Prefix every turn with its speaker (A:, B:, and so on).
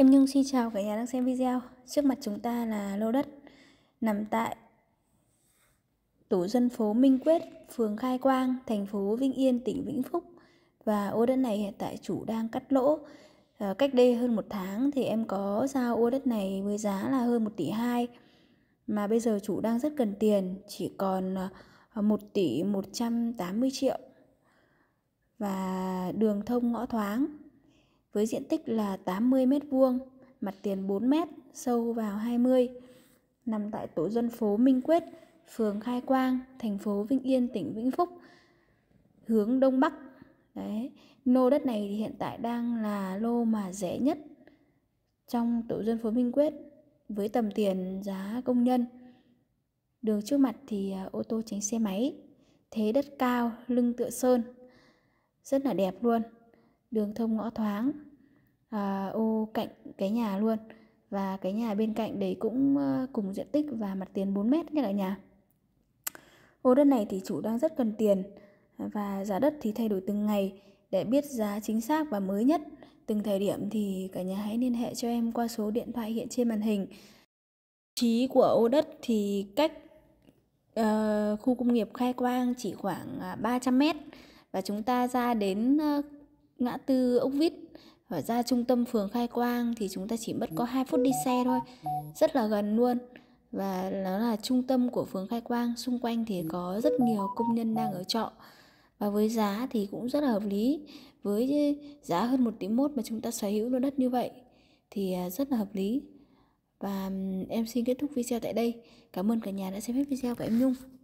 A: Em Nhung xin chào cả nhà đang xem video Trước mặt chúng ta là lô đất nằm tại tổ dân phố Minh Quyết, phường Khai Quang, thành phố Vĩnh Yên, tỉnh Vĩnh Phúc Và ô đất này hiện tại chủ đang cắt lỗ à, Cách đây hơn một tháng thì em có giao ô đất này với giá là hơn 1 tỷ 2 Mà bây giờ chủ đang rất cần tiền, chỉ còn 1 ờ, tỷ 180 triệu Và đường thông ngõ thoáng với diện tích là 80 m2, mặt tiền 4 m, sâu vào 20, nằm tại tổ dân phố Minh Quyết, phường Khai Quang, thành phố Vĩnh Yên, tỉnh Vĩnh Phúc, hướng đông bắc. Đấy, lô đất này thì hiện tại đang là lô mà rẻ nhất trong tổ dân phố Minh Quyết với tầm tiền giá công nhân. Đường trước mặt thì à, ô tô tránh xe máy, thế đất cao, lưng tựa sơn, rất là đẹp luôn. Đường thông ngõ thoáng, à, ô cạnh cái nhà luôn và cái nhà bên cạnh đấy cũng cùng diện tích và mặt tiền 4 mét các cả nhà ô đất này thì chủ đang rất cần tiền và giá đất thì thay đổi từng ngày để biết giá chính xác và mới nhất từng thời điểm thì cả nhà hãy liên hệ cho em qua số điện thoại hiện trên màn hình trí của ô đất thì cách uh, khu công nghiệp khai quang chỉ khoảng 300 à, mét và chúng ta ra đến uh, ngã tư ốc vít ở ra trung tâm phường khai quang thì chúng ta chỉ mất có 2 phút đi xe thôi rất là gần luôn và nó là trung tâm của phường khai quang xung quanh thì có rất nhiều công nhân đang ở trọ và với giá thì cũng rất là hợp lý với giá hơn một tỷ mốt mà chúng ta sở hữu lô đất như vậy thì à, rất là hợp lý và em xin kết thúc video tại đây cảm ơn cả nhà đã xem hết video của em nhung